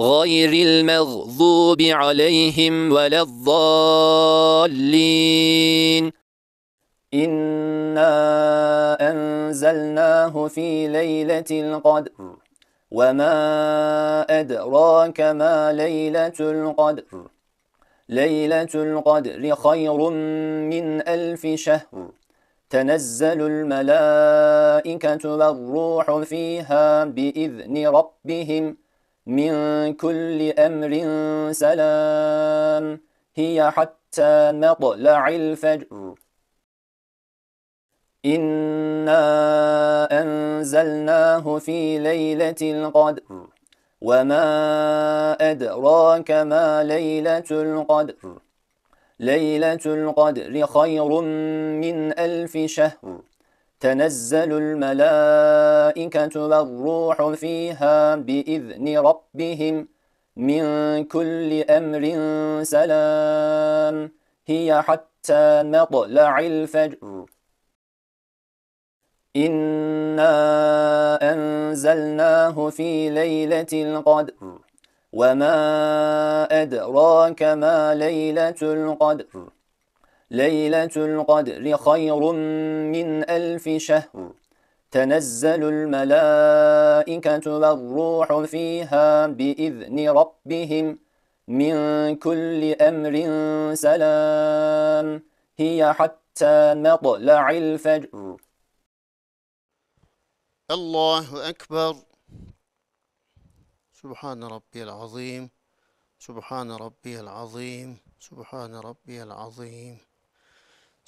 غير المغضوب عليهم ولا الضالين إنا أنزلناه في ليلة القدر وما أدراك ما ليلة القدر ليلة القدر خير من ألف شهر تنزل الملائكة والروح فيها بإذن ربهم من كل أمر سلام هي حتى مطلع الفجر إنا أنزلناه في ليلة القدر وما أدراك ما ليلة القدر ليلة القدر خير من ألف شهر تنزل الملائكة والروح فيها بإذن ربهم من كل أمر سلام هي حتى مطلع الفجر إنا أنزلناه في ليلة القدر وما أدراك ما ليلة القدر ليلة القدر خير من ألف شهر تنزل الملائكة والروح فيها بإذن ربهم من كل أمر سلام هي حتى مطلع الفجر الله أكبر سبحان ربي العظيم سبحان ربي العظيم سبحان ربي العظيم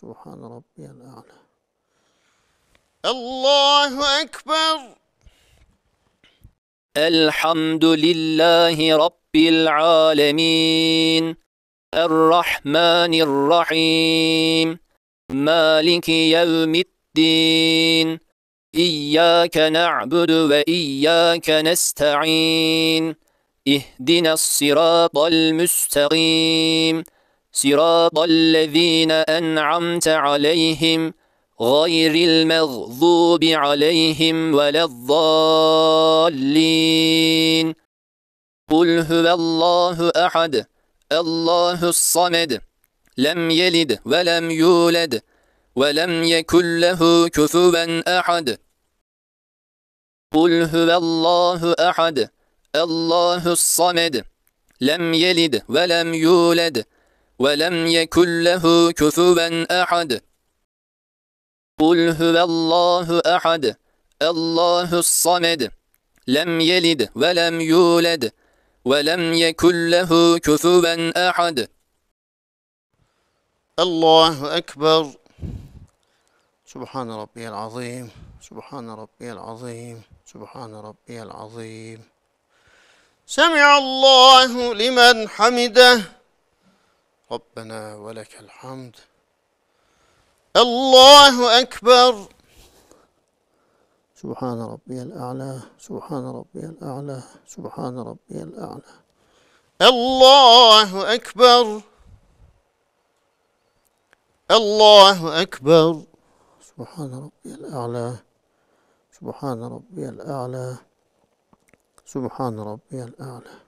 سبحان ربي الأعلى الله أكبر الحمد لله رب العالمين الرحمن الرحيم مالك يوم الدين إياك نعبد وإياك نستعين اهدنا الصراط المستقيم صراط الذين أنعمت عليهم غير المغضوب عليهم ولا الضالين قل هو الله أحد الله الصمد لم يلد ولم يولد ولم يكن له كفوا أحد قل هو الله أحد الله الصمد لم يلد ولم يولد ولم يكن له كفوا أحد قل هو الله أحد الله الصمد لم يلد ولم يولد ولم يكن له كفوا أحد الله أكبر سبحان ربي العظيم سبحان ربي العظيم سبحان ربي العظيم سمع الله لمن حمده ربنا ولك الحمد الله أكبر سبحان ربي الأعلى سبحان ربي الأعلى سبحان ربي الأعلى الله أكبر الله أكبر سبحان ربي الأعلى سبحان ربي الأعلى سبحان ربي الأعلى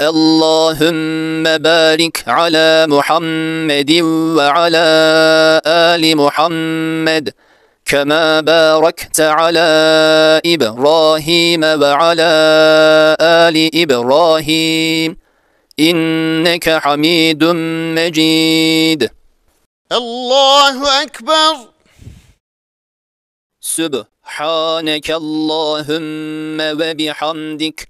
اللهم بارك على محمد وعلى آل محمد كما باركت على إبراهيم وعلى آل إبراهيم إنك حميد مجيد الله أكبر سبحانك اللهم وبحمدك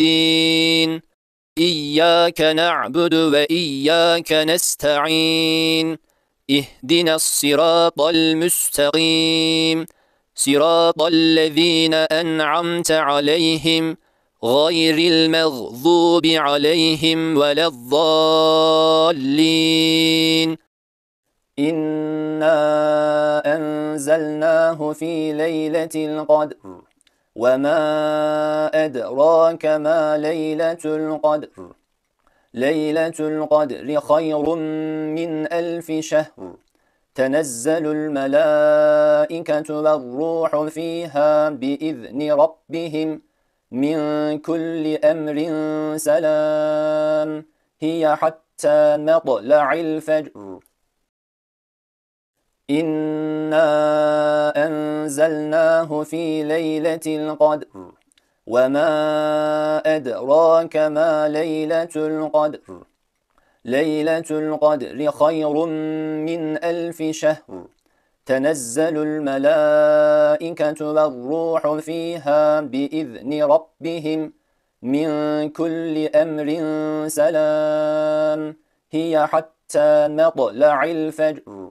الدين إياك نعبد وإياك نستعين اهدنا الصراط المستقيم صراط الذين أنعمت عليهم غير المغضوب عليهم ولا الضالين إنا أنزلناه في ليلة القدر وما أدراك ما ليلة القدر ليلة القدر خير من ألف شهر تنزل الملائكة والروح فيها بإذن ربهم من كل أمر سلام هي حتى مطلع الفجر إنا أنزلناه في ليلة القدر وما أدراك ما ليلة القدر ليلة القدر خير من ألف شهر تنزل الملائكة والروح فيها بإذن ربهم من كل أمر سلام هي حتى مطلع الفجر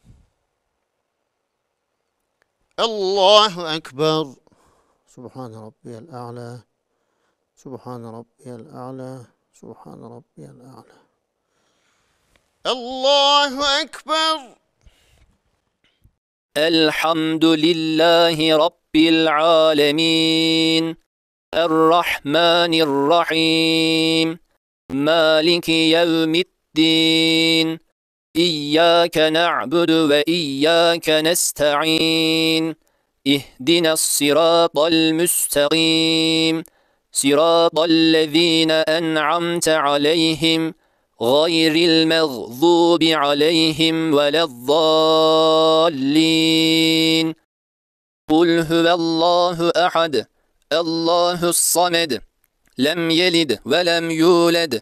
الله أكبر سبحان ربي الأعلى سبحان ربي الأعلى سبحان ربي الأعلى الله أكبر الحمد لله رب العالمين الرحمن الرحيم مالك يوم الدين إياك نعبد وإياك نستعين اهدنا الصراط المستقيم صراط الذين أنعمت عليهم غير المغضوب عليهم ولا الضالين قل هو الله أحد الله الصمد لم يلد ولم يولد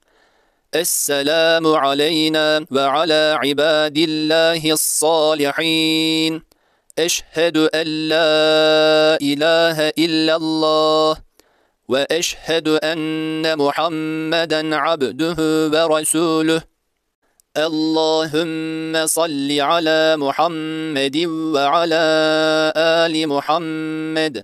السلام علينا وعلى عباد الله الصالحين أشهد أن لا إله إلا الله وأشهد أن محمدا عبده ورسوله اللهم صل على محمد وعلى آل محمد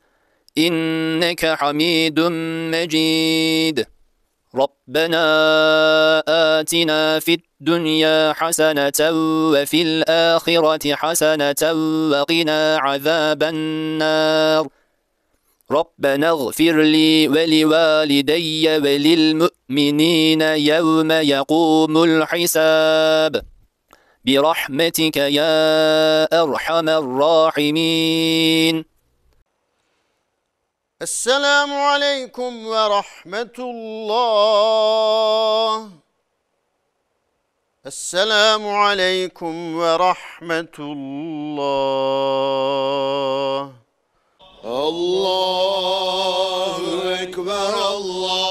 إنك حميد مجيد ربنا آتنا في الدنيا حسنة وفي الآخرة حسنة وقنا عذاب النار ربنا اغفر لي ولوالدي وللمؤمنين يوم يقوم الحساب برحمتك يا أرحم الراحمين السلام عليكم ورحمة الله السلام عليكم ورحمة الله الله أكبر الله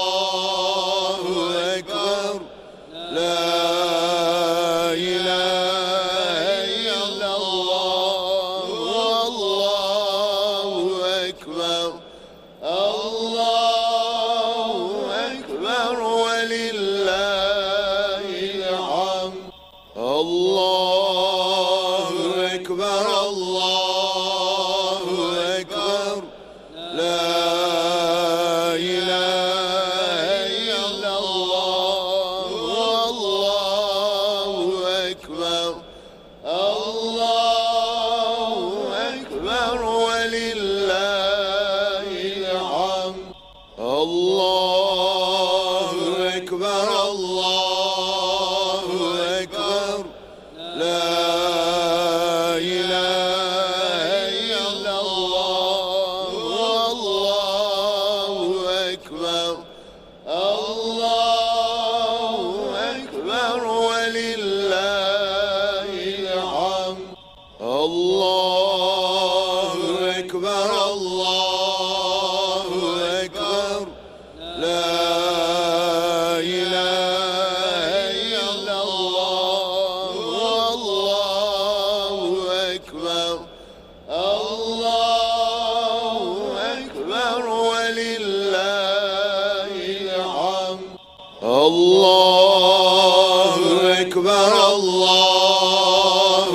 الله أكبر الله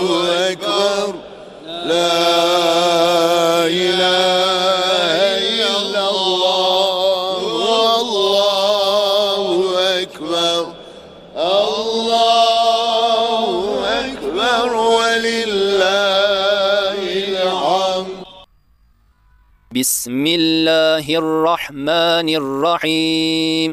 أكبر لا إله إلا الله الله أكبر الله أكبر ولله الحمد بسم الله الرحمن الرحيم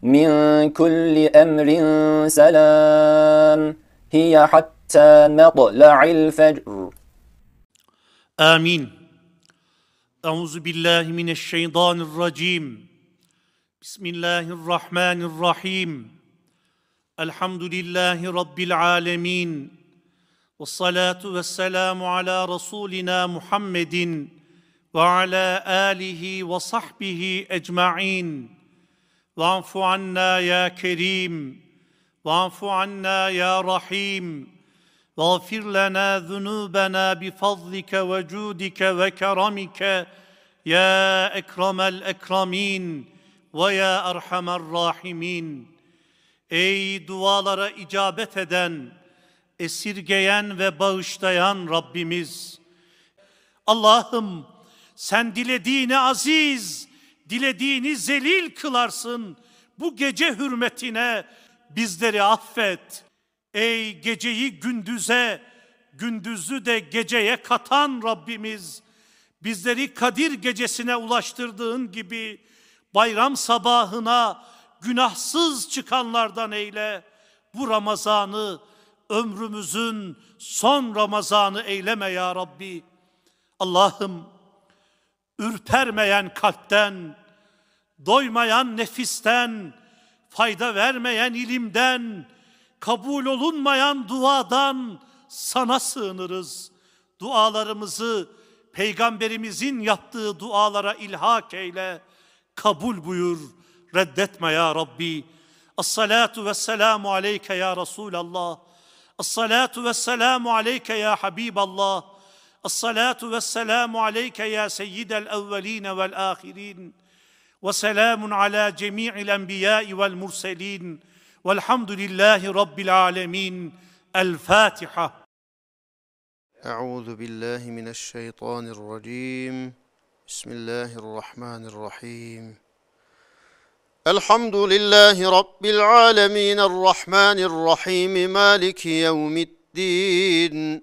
min kulli emrin selam hiye hatta matla'il fecr. Amin. Euzu billahi mineşşeytanirracim. Bismillahirrahmanirrahim. Elhamdülillahi rabbil alamin. ala Rasulina Muhammedin ve ala وعلى ve وصحبه أجمعين Vanfu anna ya Kerim. Vanfu anna ya Rahim. Vagfir lana zunubana bi fadlika ve cudika ve keramika ya ekremel ekramin, ve ya erhamer rahimin. Ey dualara icabet eden, esirgeyen ve bağışlayan Rabbimiz. Allah'ım sen dilediğini aziz, dilediğini zelil kılarsın. Bu gece hürmetine bizleri affet. Ey geceyi gündüze, gündüzü de geceye katan Rabbimiz, bizleri Kadir gecesine ulaştırdığın gibi bayram sabahına günahsız çıkanlardan eyle. Bu Ramazan'ı ömrümüzün son Ramazan'ı eyleme ya Rabbi. Allah'ım ürpermeyen kalpten, doymayan nefisten, fayda vermeyen ilimden, kabul olunmayan duadan sana sığınırız. Dualarımızı peygamberimizin yaptığı dualara ilhak eyle, kabul buyur, reddetme ya Rabbi. As-salatu ve selamu aleyke ya Resulallah. As-salatu ve selamu aleyke ya Habiballah. الصلاه والسلام عليك يا سيد الاولين والاخرين وسلام على جميع الانبياء والمرسلين والحمد لله رب العالمين الفاتحه اعوذ بالله من الشيطان الرجيم بسم الله الرحمن الرحيم الحمد لله رب العالمين الرحمن الرحيم مالك يوم الدين